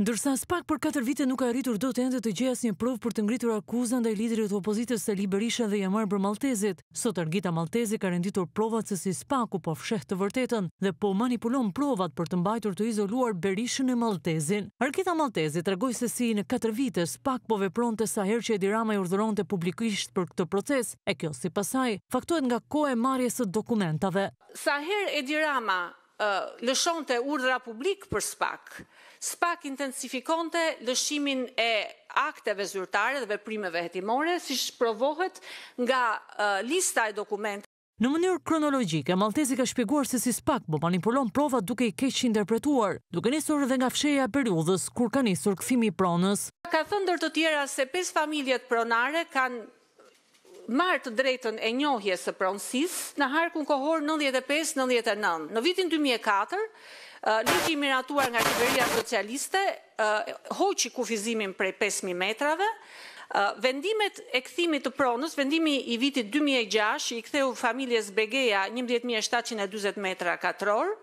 Ndërsa s'pak për 4 vite nuk ka rritur do të endë të gjejas një provë për të ngritur akuzën dhe i liderit të opozitës se liberisha dhe jamarë për Maltezit, sot Argita Maltezi ka renditur provat se si s'paku po fsheh të vërtetën dhe po manipulon provat për të mbajtur të izoluar berishën e Maltezin. Argita Maltezi të regoj se si në 4 vite s'pak po vepron të sa her që Edirama i urdhëron të publikisht për këtë proces, e kjo si pasaj, faktojt nga kohë e të dokumentave. Sa her Edirama lëshonte urdra publik për SPAK, SPAK intensifikonte lëshimin e akteve zyrtare dhe veprimeve hetimore, si shprovohet nga lista e dokumente. Në mënyrë kronologjike, Maltezi ka shpjeguar se si SPAK më manipulon prova duke i keq interpretuar, duke njësur dhe nga fsheja periudhës kur ka njësur këthimi pronës. Ka thëndër të tjera se 5 familjet pronare kanë marë të drejtën e njohje së pronsis në harkun kohor 95-99. Në vitin 2004, Ligi i miratuar nga qeveria socialiste, uh, hoqi kufizimin prej 5.000 metrave, uh, vendimet e këthimit të pronës, vendimi i vitit 2006, i këtheu familjes Begeja 11.720 metra katror,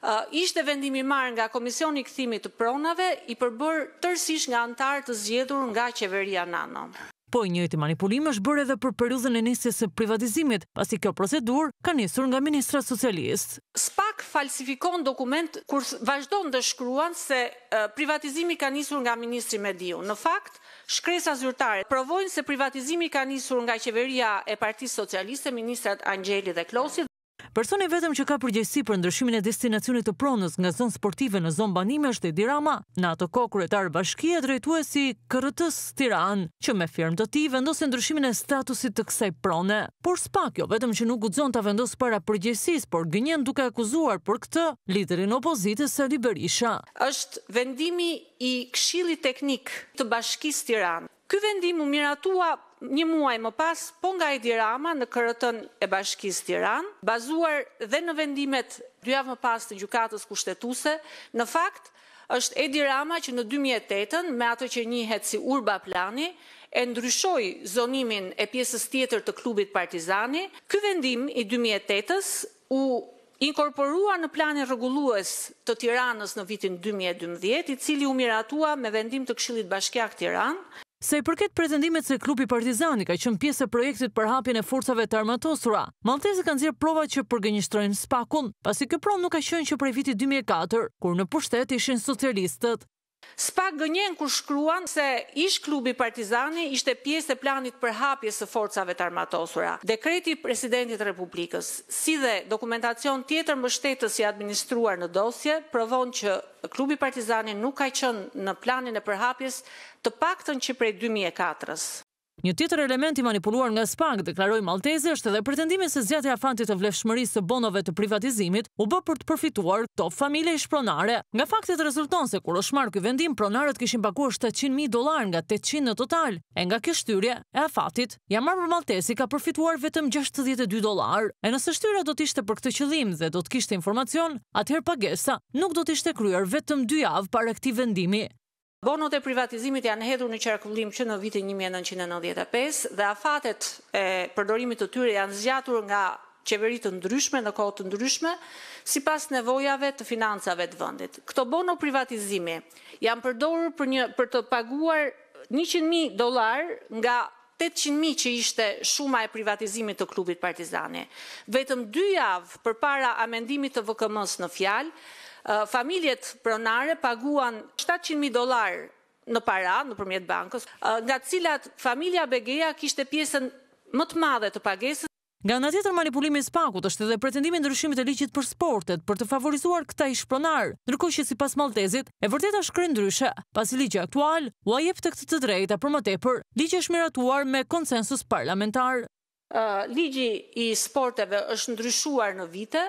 uh, ishte vendimi marë nga komisioni këthimit të pronave, i përbër tërsish nga antarë të zgjedhur nga qeveria nano. Po i njëti manipulim është bërë edhe për periudhën e nisjes së privatizimit, pasi kjo procedur ka nisur nga ministra socialist. Spak falsifikon dokument kur vazhdon të shkruan se privatizimi ka nisur nga ministri Mediu. Në fakt, shkresa zyrtare provojnë se privatizimi ka nisur nga qeveria e Partisë Socialiste, ministrat Angjeli dhe Klosi. Personi vetëm që ka përgjësi për ndryshimin e destinacionit të pronës nga zonë sportive në zonë banime është e dirama, në ato tarë bashkia drejtuesi kërëtës tiran, që me firmë të ti vendosë ndryshimin e statusit të kësaj prone. Por spak jo, vetëm që nuk gudzon të vendosë para përgjësis, por gënjen duke akuzuar për këtë, literin opozitës e liberisha. Êshtë vendimi i kshili teknik të bashkis tiran. Ky vendim u miratua një muaj më pas, po nga i dirama në kërëtën e bashkisë tiran, bazuar dhe në vendimet dyja më pas të gjukatës kushtetuse, në fakt, është Edi Rama që në 2008 me ato që njihet si urba plani, e ndryshoi zonimin e pjesës tjetër të klubit Partizani. Ky vendim i 2008-s u inkorporua në planin rregullues të Tiranës në vitin 2012, i cili u miratua me vendim të Këshillit Bashkiak Tiranë. Se i përket pretendimet se klubi partizani ka qënë pjesë e projektit për hapjen e forcave të armatosura, Maltese kanë zirë prova që përgjënjështrojnë spakun, pasi këpron nuk ka qënë që prej viti 2004, kur në pushtet ishin socialistët. Spa gënjen kur shkruan se ish klubi partizani ishte pjesë e planit për hapje së forcave të armatosura. Dekreti Presidentit Republikës, si dhe dokumentacion tjetër më shtetës i administruar në dosje, provon që klubi partizani nuk ka qënë në planin e përhapjes të paktën që prej 2004-ës. Një tjetër element i manipuluar nga SPAC, deklaroj Maltezi, është edhe pretendimi se zgjatja e fantit të vlefshmërisë së bonove të privatizimit u bë për të përfituar të familje ish pronare. Nga fakti të rezulton se kur u marrë këj vendim, pronarët kishin paguar 700.000 dollar nga 800 në total, e nga kjo shtyrje e afatit, ja marrë për Maltezi ka përfituar vetëm 62 dollar. E nëse shtyra do të ishte për këtë qëllim dhe do të kishte informacion, atëherë pagesa nuk do të ishte kryer vetëm 2 javë para këtij vendimi. Bonot e privatizimit janë hedhur në qarkullim që në vitin 1995 dhe afatet e përdorimit të tyre janë zgjatur nga qeverit të ndryshme në kohë të ndryshme si pas nevojave të financave të vëndit. Këto bono privatizimi janë përdorur për, një, për të paguar 100.000 dolar nga 800.000 që ishte shuma e privatizimit të klubit partizani. Vetëm dy javë për para amendimit të vkm në fjalë, familjet pronare paguan 700.000 dolar në para, në përmjet bankës, nga cilat familja Begeja kishte pjesën më të madhe të pagesës. Nga në tjetër manipulimi spakut është edhe pretendimin ndryshimit e ligjit për sportet për të favorizuar këta i shpronar, nërko që si pas maltezit e vërtet është kërë ndryshe, pas i ligjë aktual, u ajep të këtë të drejta për më tepër, ligjë është miratuar me konsensus parlamentar. Ligji i sporteve është ndryshuar në vite,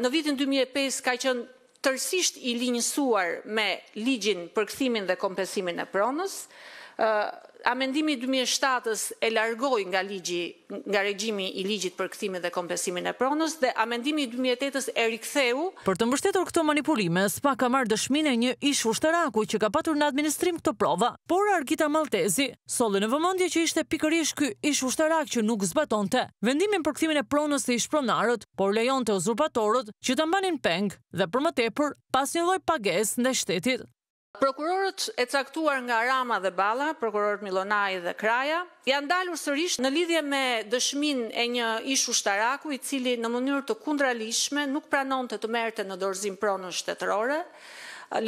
në vitin 2005 ka qënë tërsisht i linjësuar me ligjin për këthimin dhe kompesimin e pronës, Amendimi 2007-ës e largoj nga, ligji, nga regjimi i ligjit për këthimin dhe kompensimin e pronës dhe amendimi 2008-ës e riktheu. Për të mbështetur këto manipulime, SPA ka marrë dëshmine një ish ushtëraku që ka patur në administrim këto prova, por Arkita Maltezi, solë në vëmondje që ishte pikërish kë ish ushtërak që nuk zbatonte, vendimin për këthimin e pronës dhe ish pronarët, por lejon të uzurpatorët që të mbanin peng dhe për më tepër pas një loj pages në shtetit. Prokurorët e caktuar nga Rama dhe Bala, prokurorët Milonaj dhe Kraja, janë dalur sërish në lidhje me dëshmin e një ishu shtaraku i cili në mënyrë të kundra lishme nuk pranon të të merte në dorëzim pronën shtetërore,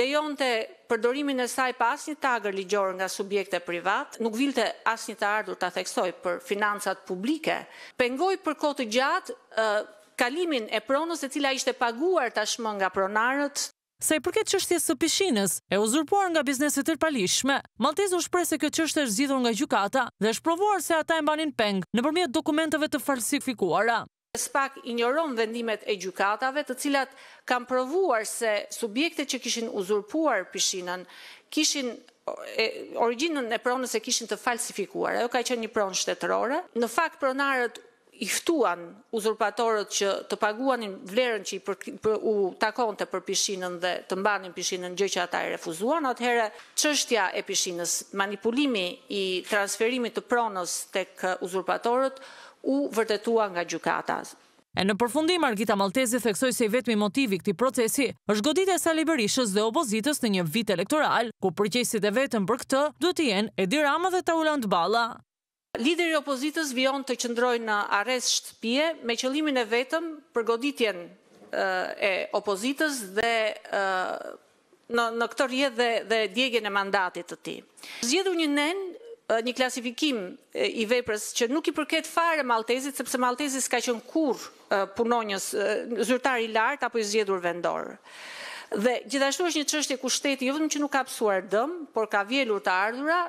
lejon të përdorimin e saj për asnjë tagër ligjor nga subjekte privat, nuk vilte asnjë të ardhur të theksoj për financat publike, pengoj për kote gjatë kalimin e pronës e cila ishte paguar tashmë nga pronarët, Se i përket qështjes së pishinës, e uzurpuar nga bizneset tërpalishme, Maltese u shprej se kjo qështje është zidhur nga gjukata dhe është provuar se ata e mbanin peng në përmjet dokumentave të falsifikuara. Spak ignoron vendimet e gjukatave të cilat kam provuar se subjekte që kishin uzurpuar pishinën, kishin originën e pronës e kishin të falsifikuar, ajo ka qenë një pronë shtetërore. Në fakt pronarët iftuan uzurpatorët që të paguanin vlerën që i për, u takon të për pishinën dhe të mbanin pishinën gjë që ata e refuzuan, atëhere qështja e pishinës, manipulimi i transferimit të pronës tek uzurpatorët u vërtetua nga gjukata. E në përfundim, Argita Maltezi theksoj se i vetmi motivi këti procesi është godit e Sali Berishës dhe opozitës në një vit elektoral, ku përqesit e vetën për këtë duhet i jenë Edirama dhe Taulant Bala. Lideri opozitës vion të qëndrojnë në ares shtëpje me qëlimin e vetëm për goditjen eh, e opozitës dhe eh, në këtë rjedhe dhe djegjen e mandatit të ti. Zgjedhu një nen eh, një klasifikim i veprës që nuk i përket fare Maltezit, sepse Maltezit s'ka qënë kur punonjës zyrtari lartë apo i zgjedhur vendorë. Dhe gjithashtu është një qështje ku shteti, jo vëmë që nuk ka pësuar dëmë, por ka vjelur të ardhura,